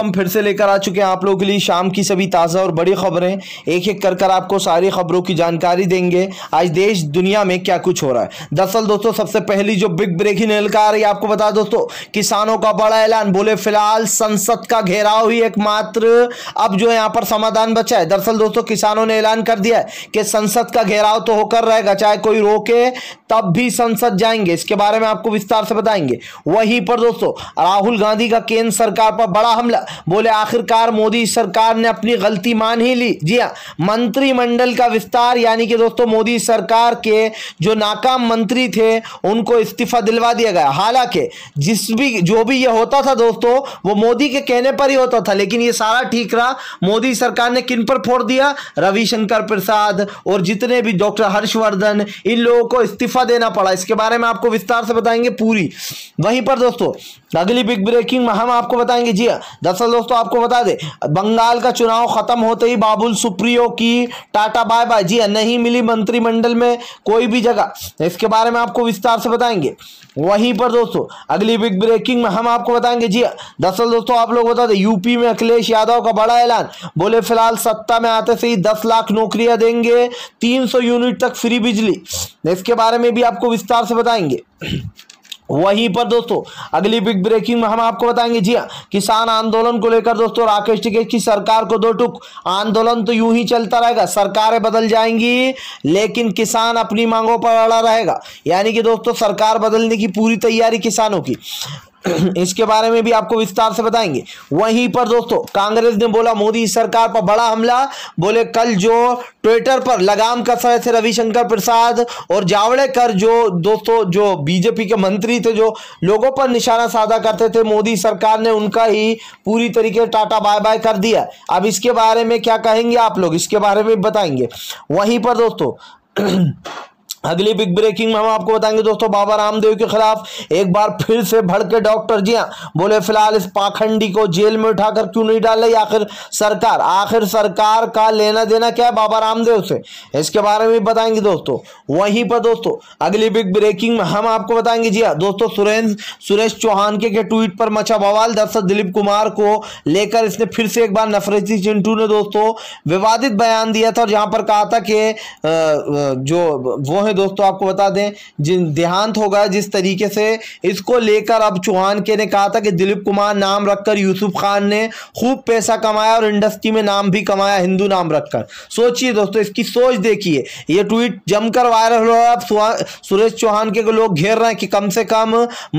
हम फिर से लेकर आ चुके हैं आप लोगों के लिए शाम की सभी ताज़ा और बड़ी खबरें एक एक कर कर आपको सारी खबरों की जानकारी देंगे आज देश दुनिया में क्या कुछ हो रहा है दरअसल दोस्तों सबसे पहली जो बिग ब्रेकिंग निकल आ रही है आपको बता दोस्तों किसानों का बड़ा ऐलान बोले फिलहाल संसद का घेराव ही एकमात्र अब जो यहाँ पर समाधान बचा है दरअसल दोस्तों किसानों ने ऐलान कर दिया है कि संसद का घेराव तो होकर रहेगा चाहे कोई रोके तब भी संसद जाएंगे इसके बारे में आपको विस्तार से बताएंगे वहीं पर दोस्तों राहुल गांधी का केंद्र सरकार पर बड़ा हमला बोले आखिरकार मोदी सरकार ने अपनी गलती मान ही ली जी हाँ मंत्रिमंडल का विस्तार यानी कि दोस्तों मोदी सरकार के जो नाकाम मंत्री थे उनको इस्तीफा दिलवा दिया गया हालांकि जिस भी जो भी ये होता था दोस्तों वो मोदी के कहने पर ही होता था लेकिन ये सारा ठीक रहा मोदी सरकार ने किन पर फोड़ दिया रविशंकर प्रसाद और जितने भी डॉक्टर हर्षवर्धन इन लोगों को इस्तीफा देना पड़ा इसके बारे में आपको विस्तार से बताएंगे पूरी वहीं पर दोस्तों अगली बिग ब्रेकिंग में हम आपको बताएंगे जी हाँ। दरअसल दोस्तों आपको बता दे बंगाल का चुनाव खत्म होते ही बाबुल सुप्रियो की टाटा बाय बाय जी हाँ, नहीं मिली मंत्रिमंडल में कोई भी जगह इसके बारे में आपको विस्तार से बताएंगे वहीं पर दोस्तों अगली बिग ब्रेकिंग में हम आपको बताएंगे जी हाँ। दरअसल दोस्तों आप लोग बता दें यूपी में अखिलेश यादव का बड़ा ऐलान बोले फिलहाल सत्ता में आते से ही दस लाख नौकरियां देंगे तीन यूनिट तक फ्री बिजली इसके बारे में भी आपको विस्तार से बताएंगे वहीं पर दोस्तों अगली बिग ब्रेकिंग में हम आपको बताएंगे जी हाँ किसान आंदोलन को लेकर दोस्तों राकेश टिकैत की सरकार को दो टुक आंदोलन तो यूं ही चलता रहेगा सरकारें बदल जाएंगी लेकिन किसान अपनी मांगों पर अड़ा रहेगा यानी कि दोस्तों सरकार बदलने की पूरी तैयारी किसानों की इसके बारे में भी आपको विस्तार से बताएंगे वहीं पर दोस्तों कांग्रेस ने बोला मोदी सरकार पर बड़ा हमला बोले कल जो ट्विटर पर लगाम रहे थे रविशंकर प्रसाद और जावड़ेकर जो दोस्तों जो बीजेपी के मंत्री थे जो लोगों पर निशाना साधा करते थे मोदी सरकार ने उनका ही पूरी तरीके टाटा बाय बाय कर दिया अब इसके बारे में क्या कहेंगे आप लोग इसके बारे में बताएंगे वहीं पर दोस्तों अगली बिग ब्रेकिंग में हम आपको बताएंगे दोस्तों बाबा रामदेव के खिलाफ एक बार फिर से भड़के डॉक्टर जिया बोले फिलहाल इस पाखंडी को जेल में उठाकर क्यों नहीं डाल रही आखिर सरकार आखिर सरकार का लेना देना क्या है बाबा रामदेव से इसके बारे में बताएंगे दोस्तों वहीं पर दोस्तों अगली बिग ब्रेकिंग में हम आपको बताएंगे जिया हाँ, दोस्तों सुरेंद्र सुरेश चौहान के, के ट्वीट पर मचा बवाल दरअसल दिलीप कुमार को लेकर इसने फिर से एक बार नफरती चिंटू ने दोस्तों विवादित बयान दिया था और जहाँ पर कहा था कि जो वो है दोस्तों आपको बता दें जिन देहांत हो गया जिस तरीके से इसको लेकर अब चौहान के ने कहा था कि दिलीप कुमार नाम रखकर यूसुफ खान ने खूब पैसा कमाया और इंडस्ट्री में नाम भी कमाया हिंदू नाम रखकर सोचिए दोस्तों इसकी सोच देखिए ये ट्वीट जमकर वायरल हो रहा है सुरेश चौहान के लोग घेर रहे हैं कि कम से कम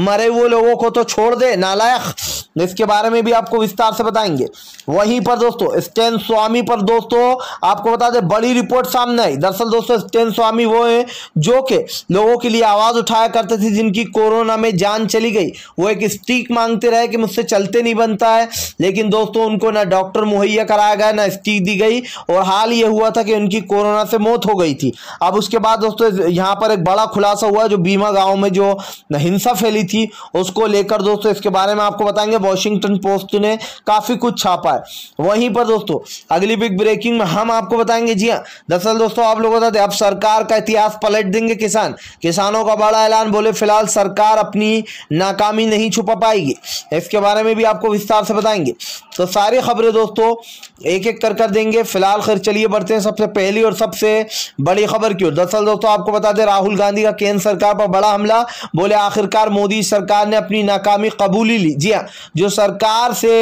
मरे हुए लोगों को तो छोड़ दे नालायक इसके बारे में भी आपको विस्तार से बताएंगे वहीं पर दोस्तों स्टेन स्वामी पर दोस्तों आपको बता दें बड़ी रिपोर्ट सामने आई दरअसल दोस्तों स्टेन स्वामी वो हैं जो कि लोगों के लिए आवाज़ उठाया करते थे जिनकी कोरोना में जान चली गई वो एक स्टीक मांगते रहे कि मुझसे चलते नहीं बनता है लेकिन दोस्तों उनको ना डॉक्टर मुहैया कराया गया ना स्टीक दी गई और हाल ये हुआ था कि उनकी कोरोना से मौत हो गई थी अब उसके बाद दोस्तों यहाँ पर एक बड़ा खुलासा हुआ जो बीमा गाँव में जो हिंसा फैली थी उसको लेकर दोस्तों इसके बारे में आपको बताएंगे वॉशिंगटन पोस्ट ने काफ़ी कुछ छापा है वहीं पर दोस्तों अगली बिग ब्रेकिंग में हम आपको बताएंगे जी हाँ दरअसल दोस्तों आप लोगों को अब सरकार का इतिहास पलट देंगे किसान किसानों का बड़ा ऐलान बोले फिलहाल सरकार अपनी नाकामी नहीं छुपा पाएगी इसके बारे में भी आपको विस्तार से बताएंगे तो सारी खबरें दोस्तों एक एक कर कर देंगे फिलहाल खैर चलिए बढ़ते हैं सबसे पहली और सबसे बड़ी खबर की ओर दरअसल दोस्तों आपको बता दें राहुल गांधी का केंद्र सरकार पर बड़ा हमला बोले आखिरकार मोदी सरकार ने अपनी नाकामी कबूली ली जी हाँ जो सरकार से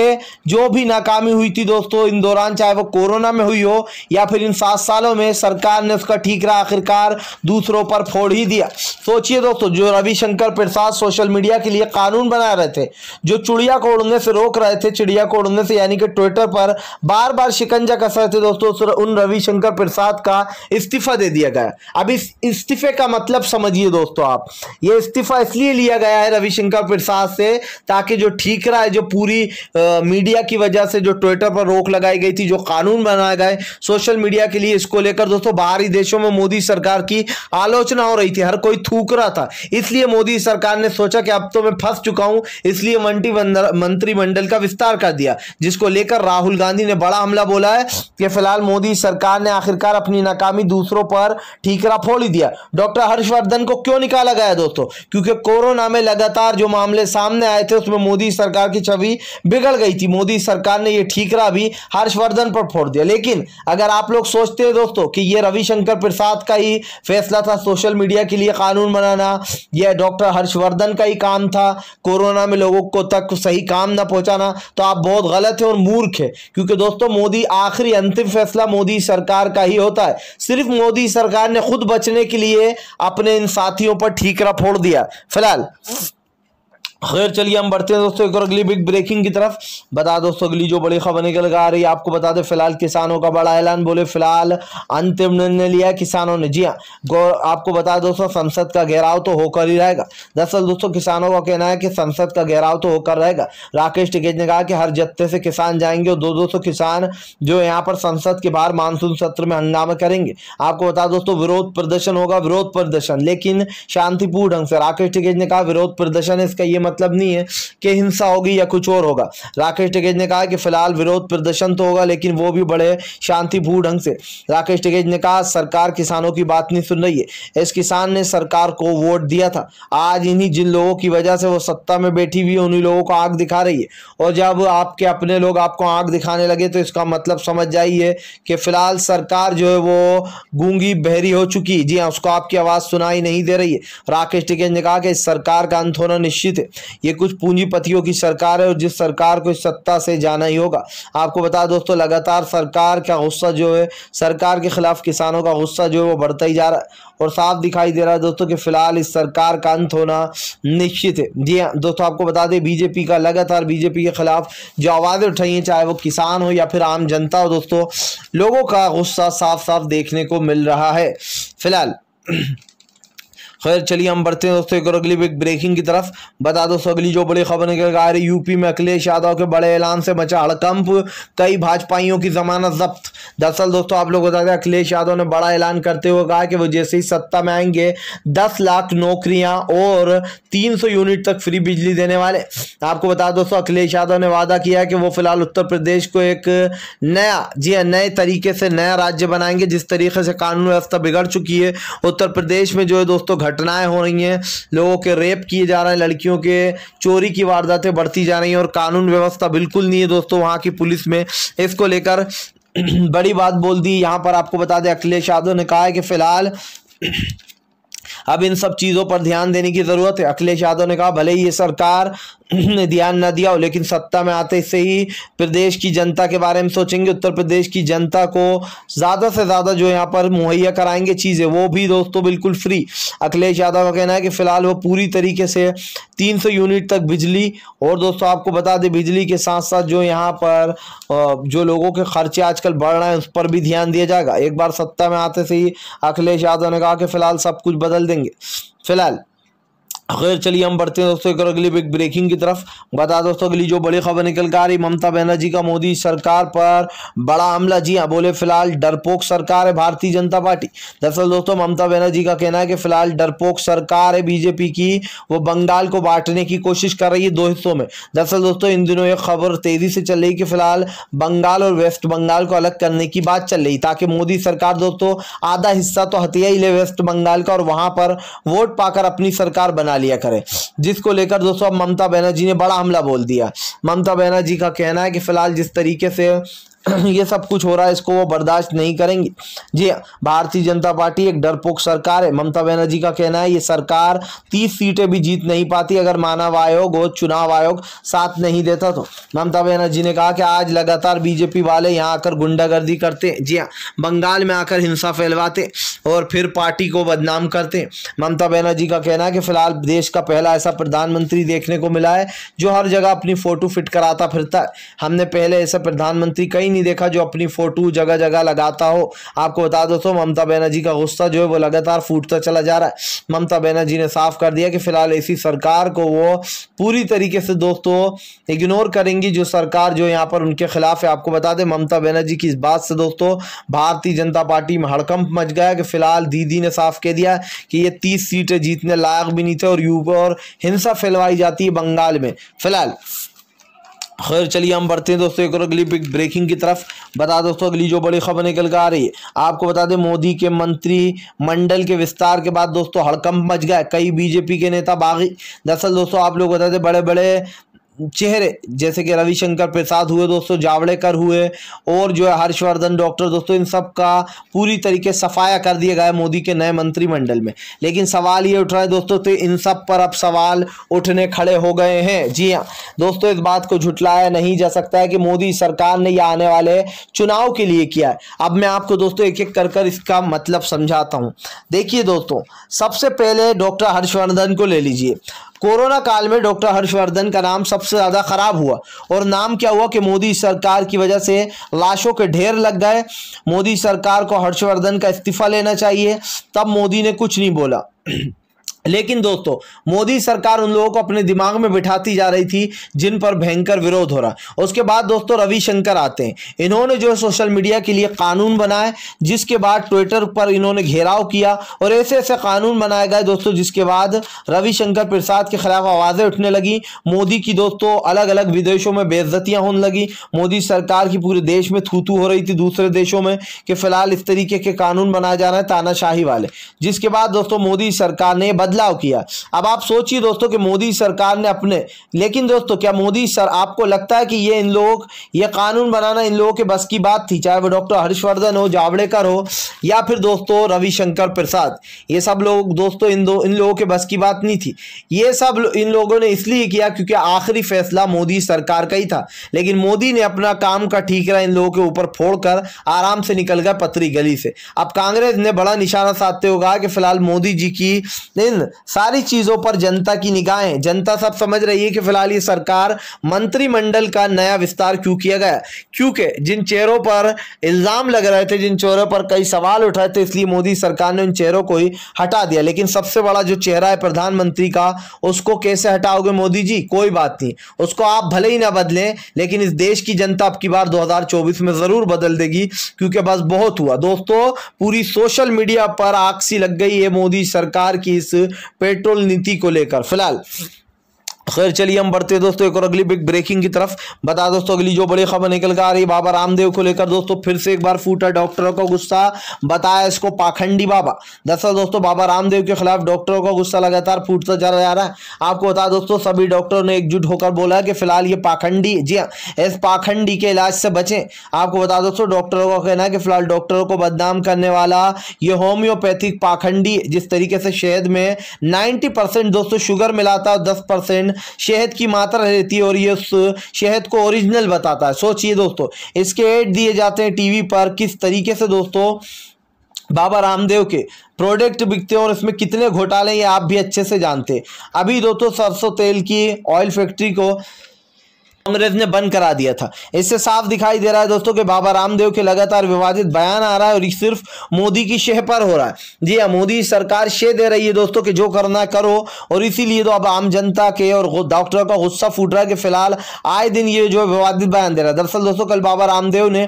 जो भी नाकामी हुई थी दोस्तों इन दौरान चाहे वो कोरोना में हुई हो या फिर इन सात सालों में सरकार ने उसका ठीक रहा आखिरकार दूसरों पर फोड़ ही दिया सोचिए दोस्तों जो रविशंकर प्रसाद सोशल मीडिया के लिए कानून बना रहे थे जो चिड़िया को उड़ने से रोक रहे थे चिड़िया को उड़ने से यानी कि ट्विटर पर बार बार शिकंजा कस रहे थे दोस्तों उन रविशंकर प्रसाद का इस्तीफा दे दिया गया अब इस इस्तीफे का मतलब समझिए दोस्तों आप ये इस्तीफा इसलिए लिया गया है रविशंकर प्रसाद से ताकि जो ठीक रहा है जो पूरी आ, मीडिया की वजह से जो ट्विटर पर रोक लगाई गई थी जो कानून बनाया गया सोशल मीडिया के लिए इसको लेकर दोस्तों बाहरी देशों में मोदी सरकार की आलोचना हो रही थी हर कोई थूक रहा था इसलिए मोदी सरकार ने सोचा कि अब तो मैं फंस चुका हूं इसलिए मंत्री मंत्रिमंडल का विस्तार कर दिया जिसको लेकर राहुल गांधी ने बड़ा हमला बोला है कि फिलहाल मोदी सरकार ने आखिरकार अपनी नाकामी दूसरों पर ठीकरा फोड़ दिया डॉक्टर हर्षवर्धन को क्यों निकाला गया दोस्तों क्योंकि कोरोना में लगातार जो मामले सामने आए थे उसमें मोदी सरकार की छवि बिगड़ गई थी मोदी सरकार ने यह ठीकरा भी हर्षवर्धन पर फोड़ दिया लेकिन अगर आप लोग सोचते हैं दोस्तों कि यह रविशंकर प्रसाद का ही फैसला तरीका था सोशल मीडिया के लिए कानून बनाना यह डॉक्टर हर्षवर्धन का ही काम था कोरोना में लोगों को तक सही काम ना पहुंचाना तो आप बहुत गलत हैं और मूर्ख है क्योंकि दोस्तों मोदी आखिरी अंतिम फैसला मोदी सरकार का ही होता है सिर्फ मोदी सरकार ने खुद बचने के लिए अपने इन साथियों पर ठीकरा फोड़ दिया फिलहाल खैर चलिए हम बढ़ते हैं दोस्तों एक और अगली बिग ब्रेकिंग की तरफ बता दोस्तों अगली जो बड़ी खबर निकल कर आ रही है आपको बता दें फिलहाल किसानों का बड़ा ऐलान बोले फिलहाल अंतिम निर्णय लिया किसानों ने जी हाँ आपको बता दोस्तों संसद का घेराव तो होकर ही रहेगा दरअसल दोस्तों किसानों का कहना है कि संसद का घेराव तो होकर रहेगा राकेश टिकेज ने कहा कि हर जत्थे से किसान जाएंगे और दो दो किसान जो यहाँ पर संसद के बाहर मानसून सत्र में हंगामा करेंगे आपको बता दोस्तों विरोध प्रदर्शन होगा विरोध प्रदर्शन लेकिन शांतिपूर्ण ढंग से राकेश टिकेज ने कहा विरोध प्रदर्शन इसका ये मतलब मतलब नहीं है कि हिंसा होगी या कुछ और होगा राकेश टिकेज ने कहा कि फिलहाल विरोध प्रदर्शन तो होगा लेकिन वो भी बड़े शांतिपूर्ण ढंग से राकेश टिकेज ने कहा सरकार किसानों की बात नहीं सुन रही है इस किसान ने सरकार को वोट दिया था आज इन्हीं जिन लोगों की वजह से वो सत्ता में बैठी हुई है उन्हीं लोगों को आग दिखा रही है और जब आपके अपने लोग आपको आग दिखाने लगे तो इसका मतलब समझ जाइए कि फिलहाल सरकार जो है वो गूंगी बहरी हो चुकी जी हाँ उसको आपकी आवाज़ सुनाई नहीं दे रही है राकेश टिकेज ने कहा कि सरकार का अंत होना निश्चित है ये कुछ पूंजीपतियों की सरकार है और जिस सरकार को इस सत्ता से जाना ही होगा आपको बता दोस्तों लगातार सरकार का गुस्सा जो है सरकार के खिलाफ किसानों का गुस्सा जो है वो बढ़ता ही जा रहा है और साफ दिखाई दे रहा है दोस्तों कि फिलहाल इस सरकार का अंत होना निश्चित है जी हाँ दोस्तों आपको बता दें बीजेपी का लगातार बीजेपी के खिलाफ जो आवाज़ें उठाई हैं चाहे वो किसान हो या फिर आम जनता हो दोस्तों लोगों का गुस्सा साफ साफ देखने को मिल रहा है फिलहाल खैर चलिए हम बढ़ते हैं दोस्तों एक और अगली बिग ब्रेकिंग की तरफ बता दोस्तों अगली जो बड़ी खबर निकल आ रही यूपी में अखिलेश यादव के बड़े ऐलान से मचा हड़कंप कई भाजपाइयों की जमानत जब्त दरअसल दोस्तों आप लोग बता दें अखिलेश यादव ने बड़ा ऐलान करते हुए कहा कि वो जैसे ही सत्ता में आएंगे दस लाख नौकरियां और तीन सौ यूनिट तक फ्री बिजली देने वाले आपको बता दोस्तों अखिलेश यादव ने वादा किया कि वो फिलहाल उत्तर प्रदेश को एक नया जी हाँ, नए तरीके से नया राज्य बनाएंगे जिस तरीके से कानून व्यवस्था बिगड़ चुकी है उत्तर प्रदेश में जो है दोस्तों घटनाएं हो रही हैं लोगों के रेप किए जा रहे हैं लड़कियों के चोरी की वारदातें बढ़ती जा रही हैं और कानून व्यवस्था बिल्कुल नहीं है दोस्तों वहाँ की पुलिस में इसको लेकर बड़ी बात बोल दी यहाँ पर आपको बता दें अखिलेश यादव ने कहा है कि फिलहाल अब इन सब चीज़ों पर ध्यान देने की ज़रूरत है अखिलेश यादव ने कहा भले ही ये सरकार ध्यान न दिया हो लेकिन सत्ता में आते से ही प्रदेश की जनता के बारे में सोचेंगे उत्तर प्रदेश की जनता को ज़्यादा से ज़्यादा जो यहाँ पर मुहैया कराएंगे चीज़ें वो भी दोस्तों बिल्कुल फ्री अखिलेश यादव का कहना है कि फ़िलहाल वो पूरी तरीके से 300 यूनिट तक बिजली और दोस्तों आपको बता दें बिजली के साथ साथ जो यहाँ पर जो लोगों के खर्चे आजकल बढ़ रहे हैं उस पर भी ध्यान दिया जाएगा एक बार सत्ता में आते से ही अखिलेश यादव ने कहा कि फ़िलहाल सब कुछ बदल देंगे फिलहाल खैर चलिए हम बढ़ते हैं दोस्तों एक और अगली बिग ब्रेकिंग की तरफ बता दोस्तों अगली जो बड़ी खबर निकल कर आ रही ममता बनर्जी का मोदी सरकार पर बड़ा हमला जी हाँ बोले फिलहाल डरपोक सरकार है भारतीय जनता पार्टी दरअसल दोस्तों ममता बनर्जी का कहना है कि फिलहाल डरपोक सरकार है बीजेपी की वो बंगाल को बांटने की कोशिश कर रही है दो हिस्सों में दरअसल दोस्तों इन दिनों एक खबर तेजी से चल रही कि फिलहाल बंगाल और वेस्ट बंगाल को अलग करने की बात चल रही ताकि मोदी सरकार दोस्तों आधा हिस्सा तो हथिया ही ले वेस्ट बंगाल का और वहाँ पर वोट पाकर अपनी सरकार बना लिया करें जिसको लेकर दोस्तों अब ममता बनर्जी ने बड़ा हमला बोल दिया ममता बनर्जी का कहना है कि फिलहाल जिस तरीके से ये सब कुछ हो रहा है इसको वो बर्दाश्त नहीं करेंगे जी हाँ, भारतीय जनता पार्टी एक डरपोक सरकार है ममता बनर्जी का कहना है ये सरकार तीस सीटें भी जीत नहीं पाती अगर मानव आयोग और चुनाव आयोग साथ नहीं देता तो ममता बनर्जी ने कहा कि आज लगातार बीजेपी वाले यहाँ आकर गुंडागर्दी करते हैं जी हाँ बंगाल में आकर हिंसा फैलवाते और फिर पार्टी को बदनाम करते ममता बनर्जी का कहना है कि फिलहाल देश का पहला ऐसा प्रधानमंत्री देखने को मिला है जो हर जगह अपनी फ़ोटो फिट कराता फिरता है हमने पहले ऐसे प्रधानमंत्री कई ही नहीं देखा जो अपनी फ़ोटो जगह जगह लगाता हो आपको बता दो तो ममता बनर्जी का गुस्सा जो है वो लगातार फूटता चला जा रहा है ममता बनर्जी ने साफ कर दिया कि फिलहाल ऐसी सरकार को वो पूरी तरीके से दोस्तों इग्नोर करेंगी जो सरकार जो यहाँ पर उनके खिलाफ है आपको बता दें ममता बनर्जी की इस बात से दोस्तों भारतीय जनता पार्टी में हड़कंप मच गया कि फिलहाल दीदी ने साफ कह दिया कि ये तीस सीटें जीतने लायक भी नहीं थे और यूपी और हिंसा फैलवाई जाती है बंगाल में फिलहाल खैर चलिए हम बढ़ते हैं दोस्तों एक और अगली बिग ब्रेकिंग की तरफ बता दोस्तों अगली जो बड़ी खबर निकल कर आ रही है आपको बता दें मोदी के मंत्री मंडल के विस्तार के बाद दोस्तों हड़कंप मच गया कई बीजेपी के नेता बागी दरअसल दोस्तों आप लोग बता दें बड़े बड़े चेहरे जैसे कि रविशंकर प्रसाद हुए दोस्तों जावड़ेकर हुए और जो है हर्षवर्धन डॉक्टर दोस्तों इन सब का पूरी तरीके सफाया कर दिया गया मोदी के नए मंत्रिमंडल में लेकिन सवाल ये उठ रहा है दोस्तों तो इन सब पर अब सवाल उठने खड़े हो गए हैं जी हाँ दोस्तों इस बात को झुटलाया नहीं जा सकता है कि मोदी सरकार ने यह आने वाले चुनाव के लिए किया है अब मैं आपको दोस्तों एक एक कर कर इसका मतलब समझाता हूँ देखिए दोस्तों सबसे पहले डॉक्टर हर्षवर्धन को ले लीजिए कोरोना काल में डॉक्टर हर्षवर्धन का नाम सबसे ज़्यादा ख़राब हुआ और नाम क्या हुआ कि मोदी सरकार की वजह से लाशों के ढेर लग गए मोदी सरकार को हर्षवर्धन का इस्तीफा लेना चाहिए तब मोदी ने कुछ नहीं बोला लेकिन दोस्तों मोदी सरकार उन लोगों को अपने दिमाग में बिठाती जा रही थी जिन पर भयंकर विरोध हो रहा उसके बाद दोस्तों रविशंकर आते हैं इन्होंने जो सोशल मीडिया के लिए कानून बनाए जिसके बाद ट्विटर पर इन्होंने घेराव किया और ऐसे ऐसे कानून बनाए गए दोस्तों जिसके बाद रविशंकर प्रसाद के खिलाफ आवाज़ें उठने लगी मोदी की दोस्तों अलग अलग विदेशों में बेजतियां होने लगी मोदी सरकार की पूरे देश में थूथू हो रही थी दूसरे देशों में कि फिलहाल इस तरीके के कानून बनाए जा रहे हैं तानाशाही वाले जिसके बाद दोस्तों मोदी सरकार ने बद बदलाव किया अब आप सोचिए दोस्तों कि मोदी सरकार ने अपने लेकिन दोस्तों क्या मोदी सर आपको लगता है कि ये इन लोग ये कानून बनाना इन लोगों के बस की बात थी चाहे वो डॉक्टर हर्षवर्धन हो जावड़ेकर हो या फिर दोस्तों रविशंकर प्रसाद ये सब लोग दोस्तों इन दो इन लोगों के बस की बात नहीं थी ये सब इन लोगों ने इसलिए किया क्योंकि आखिरी फैसला मोदी सरकार का ही था लेकिन मोदी ने अपना काम का ठीकरा इन लोगों के ऊपर फोड़कर आराम से निकल गया पतरी गली से अब कांग्रेस ने बड़ा निशाना साधते हुए कहा कि फिलहाल मोदी जी की इन संबंध सारी चीज़ों पर जनता की निगाहें जनता सब समझ रही है कि फिलहाल ये सरकार मंत्रिमंडल का नया विस्तार क्यों किया गया क्योंकि जिन चेहरों पर इल्ज़ाम लग रहे थे जिन चेहरों पर कई सवाल उठाए थे इसलिए मोदी सरकार ने उन चेहरों को ही हटा दिया लेकिन सबसे बड़ा जो चेहरा है प्रधानमंत्री का उसको कैसे हटाओगे मोदी जी कोई बात नहीं उसको आप भले ही ना बदलें लेकिन इस देश की जनता आपकी बार दो में ज़रूर बदल देगी क्योंकि बस बहुत हुआ दोस्तों पूरी सोशल मीडिया पर आग सी लग गई है मोदी सरकार की इस पेट्रोल नीति को लेकर फिलहाल खैर चलिए हम बढ़ते हैं दोस्तों एक और अगली बिग ब्रेकिंग की तरफ बता दोस्तों अगली जो बड़ी खबर निकल कर आ रही बाबा रामदेव को लेकर दोस्तों फिर से एक बार फूटा डॉक्टरों का गुस्सा बताया इसको पाखंडी बाबा दरअसल दोस्तों बाबा रामदेव के खिलाफ डॉक्टरों का गुस्सा लगातार फूटता चला जा रहा है आपको बता दोस्तों सभी डॉक्टरों ने एकजुट होकर बोला कि फिलहाल ये पाखंडी जी हाँ इस पाखंडी के इलाज से बचें आपको बता दोस्तों डॉक्टरों का कहना है कि फिलहाल डॉक्टरों को बदनाम करने वाला ये होम्योपैथिक पाखंडी जिस तरीके से शहद में नाइन्टी परसेंट दोस्तों शुगर मिलाता और दस परसेंट शहद की मात्रा रहती है और ये शहद को ओरिजिनल बताता है सोचिए दोस्तों इसके एड दिए जाते हैं टीवी पर किस तरीके से दोस्तों बाबा रामदेव के प्रोडक्ट बिकते हैं और इसमें कितने घोटाले ये आप भी अच्छे से जानते हैं अभी दोस्तों सरसों तेल की ऑयल फैक्ट्री को कांग्रेस ने बंद करा दिया था इससे साफ दिखाई दे रहा है दोस्तों कि बाबा रामदेव के लगातार विवादित बयान आ रहा है और ये सिर्फ मोदी की शेह पर हो रहा है जी हाँ मोदी सरकार शेह दे रही है दोस्तों कि जो करना करो और इसीलिए तो अब आम जनता के और डॉक्टर का गुस्सा फूट रहा है कि फिलहाल आए दिन ये जो विवादित बयान दे रहा है दरअसल दोस्तों कल बाबा रामदेव ने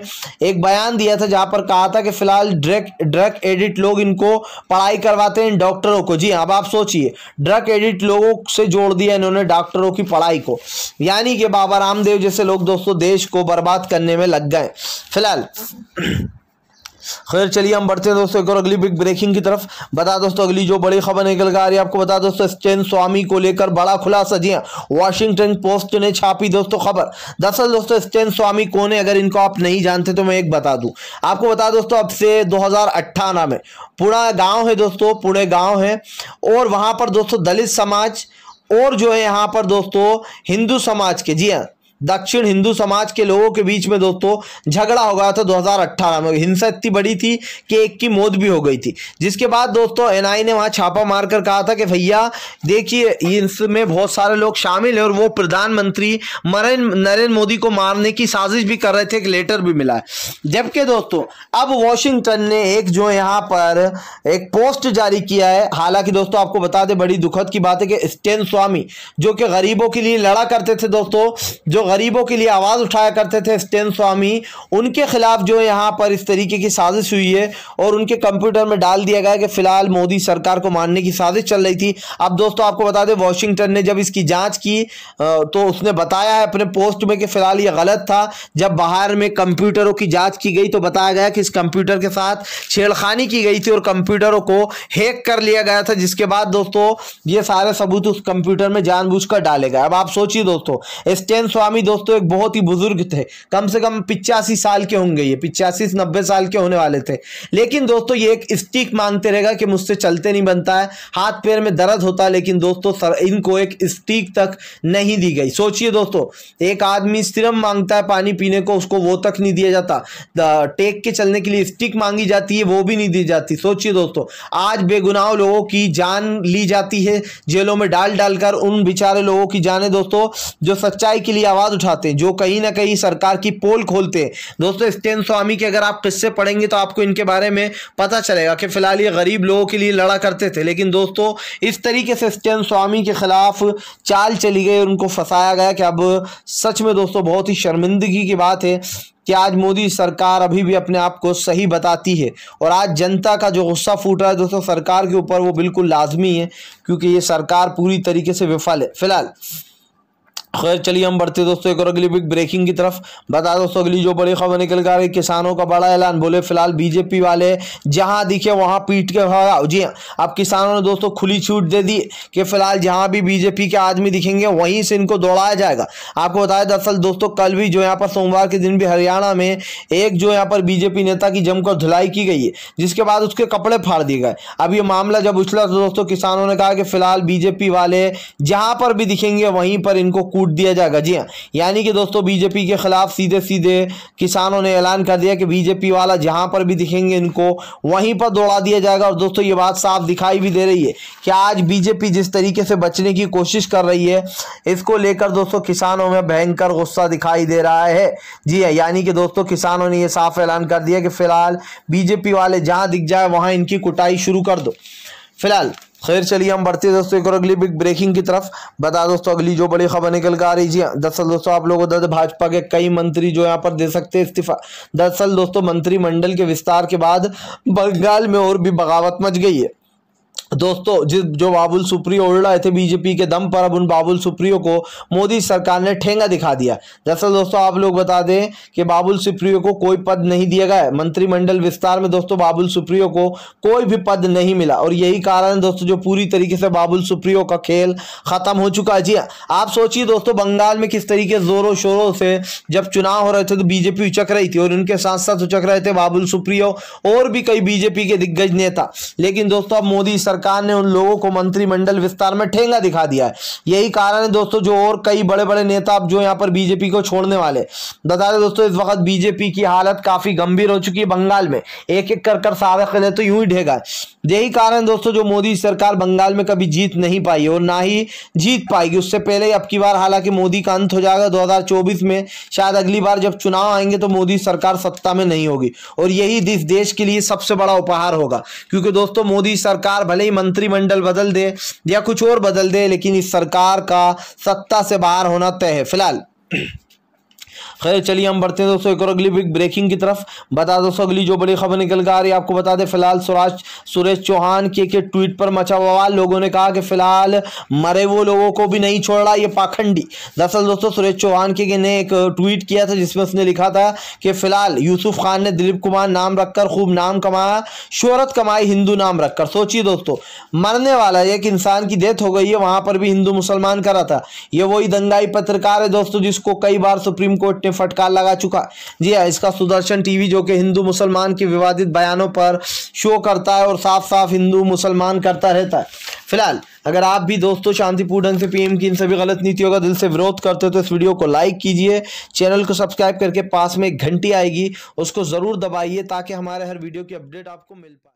एक बयान दिया था जहाँ पर कहा था कि फिलहाल ड्रग ड्रग एडिट लोग इनको पढ़ाई करवाते हैं डॉक्टरों को जी हाँ, अब आप सोचिए ड्रग एडिट लोगों से जोड़ दिया इन्होंने डॉक्टरों की पढ़ाई को यानी कि बाबा रामदेव जैसे लोग दोस्तों देश को बर्बाद करने में लग गए फिलहाल खैर चलिए हम बढ़ते हैं दोस्तों एक और अगली बिग ब्रेकिंग की तरफ बता दोस्तों अगली जो बड़ी खबर निकल कर आ रही है आपको बता दोस्तों स्टेन स्वामी को लेकर बड़ा खुलासा जी हाँ वाशिंगटन पोस्ट ने छापी दोस्तों खबर दरअसल दोस्तों स्टेन स्वामी कौन है अगर इनको आप नहीं जानते तो मैं एक बता दूं आपको बता दोस्तों अब से दो में पुणे गाँव है दोस्तों पुणे गाँव है और वहाँ पर दोस्तों दलित समाज और जो है यहाँ पर दोस्तों हिंदू समाज के जी हाँ दक्षिण हिंदू समाज के लोगों के बीच में दोस्तों झगड़ा हो गया था 2018 में हिंसा इतनी बड़ी थी कि एक की मौत भी हो गई थी जिसके बाद दोस्तों एनआई ने वहां छापा मारकर कहा था कि भैया देखिए इसमें बहुत सारे लोग शामिल हैं और वो प्रधानमंत्री नरेंद्र मोदी को मारने की साजिश भी कर रहे थे एक लेटर भी मिला है जबकि दोस्तों अब वॉशिंगटन ने एक जो यहाँ पर एक पोस्ट जारी किया है हालांकि दोस्तों आपको बता दें बड़ी दुखद की बात है कि स्टेन स्वामी जो कि गरीबों के लिए लड़ा करते थे दोस्तों जो गरीबों के लिए आवाज़ उठाया करते थे स्टेन स्वामी उनके ख़िलाफ़ जो यहाँ पर इस तरीके की साजिश हुई है और उनके कंप्यूटर में डाल दिया गया कि फ़िलहाल मोदी सरकार को मानने की साजिश चल रही थी अब दोस्तों आपको बता दें वॉशिंगटन ने जब इसकी जाँच की तो उसने बताया है अपने पोस्ट में कि फ़िलहाल ये गलत था जब बाहर में कंप्यूटरों की जाँच की गई तो बताया गया कि इस कंप्यूटर के साथ छेड़खानी की गई थी और कंप्यूटरों को हैक कर लिया गया था जिसके बाद दोस्तों ये सारे सबूत उस कंप्यूटर में जानबूझकर डाले गए अब आप सोचिए दोस्तों स्टेन स्वामी भी दोस्तों एक बहुत ही बुजुर्ग थे कम से कम पिचासी साल के होंगे ये पिचासी से नब्बे साल के होने वाले थे लेकिन दोस्तों ये एक स्टिक मांगते रहेगा कि मुझसे चलते नहीं बनता है हाथ पैर में दर्द होता है लेकिन दोस्तों सर इनको एक स्टिक तक नहीं दी गई सोचिए दोस्तों एक आदमी सिरम मांगता है पानी पीने को उसको वो तक नहीं दिया जाता टेक के चलने के लिए स्टिक मांगी जाती है वो भी नहीं दी जाती सोचिए दोस्तों आज बेगुनाह लोगों की जान ली जाती है जेलों में डाल डालकर उन बेचारे लोगों की जाने दोस्तों जो सच्चाई के लिए आवाज़ आवाज़ उठाते हैं जो कहीं ना कहीं सरकार की पोल खोलते हैं दोस्तों स्टेन स्वामी के अगर आप किस्से पढ़ेंगे तो आपको इनके बारे में पता चलेगा कि फ़िलहाल ये गरीब लोगों के लिए लड़ा करते थे लेकिन दोस्तों इस तरीके से स्टेन स्वामी के ख़िलाफ़ चाल चली गई और उनको फंसाया गया कि अब सच में दोस्तों बहुत ही शर्मिंदगी की बात है कि आज मोदी सरकार अभी भी अपने आप को सही बताती है और आज जनता का जो गुस्सा फूट रहा है दोस्तों सरकार के ऊपर वो बिल्कुल लाजमी है क्योंकि ये सरकार पूरी तरीके से विफल है फिलहाल खैर चलिए हम बढ़ते दोस्तों एक और अगली बिग ब्रेकिंग की तरफ बता दोस्तों अगली जो बड़ी खबर निकल कर किसानों का बड़ा ऐलान बोले फिलहाल बीजेपी वाले जहां दिखे वहां पीट के भगाओ जी हाँ, अब किसानों ने दोस्तों खुली छूट दे दी कि फिलहाल जहां भी बीजेपी के आदमी दिखेंगे वहीं से इनको दौड़ाया जाएगा आपको बताया दरअसल दोस्तों कल भी जो यहाँ पर सोमवार के दिन भी हरियाणा में एक जो यहाँ पर बीजेपी नेता की जमकर धुलाई की गई है जिसके बाद उसके कपड़े फाड़ दिए गए अब ये मामला जब उछला तो दोस्तों किसानों ने कहा कि फिलहाल बीजेपी वाले जहां पर भी दिखेंगे वहीं पर इनको कूट दिया जाएगा जी हाँ यानी कि दोस्तों बीजेपी के खिलाफ सीधे सीधे किसानों ने ऐलान कर दिया कि बीजेपी वाला जहां पर भी दिखेंगे इनको वहीं पर दौड़ा दिया जाएगा और दोस्तों ये बात साफ दिखाई भी दे रही है कि आज बीजेपी जिस तरीके से बचने की कोशिश कर रही है इसको लेकर दोस्तों किसानों में भयंकर गुस्सा दिखाई दे रहा है जी हाँ यानी कि दोस्तों किसानों ने यह साफ ऐलान कर दिया कि फिलहाल बीजेपी वाले जहाँ दिख जाए वहाँ इनकी कुटाई शुरू कर दो फिलहाल खैर चलिए हम बढ़ते दोस्तों एक और अगली बिग ब्रेकिंग की तरफ बता दोस्तों अगली जो बड़ी खबर निकल कर आ रही थी हाँ, दरअसल दोस्तों आप लोगों दर्द भाजपा के कई मंत्री जो यहाँ पर दे सकते हैं इस्तीफा दरअसल दोस्तों मंत्रिमंडल के विस्तार के बाद बंगाल में और भी बगावत मच गई है दोस्तों जिस जो बाबुल सुप्रियो उड़ रहे थे बीजेपी के दम पर अब उन बाबुल सुप्रियो को मोदी सरकार ने ठेंगा दिखा दिया दरअसल दोस्तों आप लोग बता दें कि बाबुल सुप्रियो को कोई पद नहीं दिया गया मंत्रिमंडल विस्तार में दोस्तों बाबुल सुप्रियो को कोई भी पद नहीं मिला और यही कारण दोस्तों जो पूरी तरीके से बाबुल सुप्रियो का खेल खत्म हो चुका है जी हाँ, आप सोचिए दोस्तों बंगाल में किस तरीके जोरों शोरों से जब चुनाव हो रहे थे तो बीजेपी उचक रही थी और उनके साथ साथ उचक रहे थे बाबुल सुप्रियो और भी कई बीजेपी के दिग्गज नेता लेकिन दोस्तों अब मोदी सरकार सरकार ने उन लोगों को मंत्रिमंडल विस्तार में ठेंगा दिखा दिया है यही कारण है दोस्तों जो और कई बड़े बड़े नेता अब जो यहाँ पर बीजेपी को छोड़ने वाले बता दें दोस्तों इस वक्त बीजेपी की हालत काफ़ी गंभीर हो चुकी है बंगाल में एक एक कर कर सारे किले तो यूं ही ढेगा यही कारण दोस्तों जो मोदी सरकार बंगाल में कभी जीत नहीं पाई और ना ही जीत पाएगी उससे पहले अब की बार हालांकि मोदी का अंत हो जाएगा 2024 में शायद अगली बार जब चुनाव आएंगे तो मोदी सरकार सत्ता में नहीं होगी और यही देश के लिए सबसे बड़ा उपहार होगा क्योंकि दोस्तों मोदी सरकार भले ही कोई मंत्रिमंडल बदल दे या कुछ और बदल दे लेकिन इस सरकार का सत्ता से बाहर होना तय है फिलहाल खैर चलिए हम बढ़ते हैं दोस्तों एक और अगली बिग ब्रेकिंग की तरफ बता दोस्तों अगली जो बड़ी खबर निकल कर आ रही है आपको बता दें फिलहाल स्वराज सुरेश चौहान के एक ट्वीट पर मचा हुआ लोगों ने कहा कि फिलहाल मरे वो लोगों को भी नहीं छोड़ रहा ये पाखंडी दरअसल दोस्तों सुरेश चौहान के ने एक ट्वीट किया था जिसमें उसने लिखा था कि फिलहाल यूसुफ खान ने दिलीप कुमार नाम रखकर खूब नाम कमाया शोहरत कमाई हिंदू नाम रखकर सोचिए दोस्तों मरने वाला एक इंसान की डेथ हो गई है वहां पर भी हिंदू मुसलमान करा था ये वही दंगाई पत्रकार है दोस्तों जिसको कई बार सुप्रीम कोर्ट ने में फटकार लगा चुका जी हाँ इसका सुदर्शन टीवी जो कि हिंदू मुसलमान के विवादित बयानों पर शो करता है और साफ साफ हिंदू मुसलमान करता रहता है फिलहाल अगर आप भी दोस्तों शांतिपूर्ण ढंग से पीएम की इन सभी गलत नीतियों का दिल से विरोध करते हो तो इस वीडियो को लाइक कीजिए चैनल को सब्सक्राइब करके पास में एक घंटी आएगी उसको ज़रूर दबाइए ताकि हमारे हर वीडियो की अपडेट आपको मिल पाए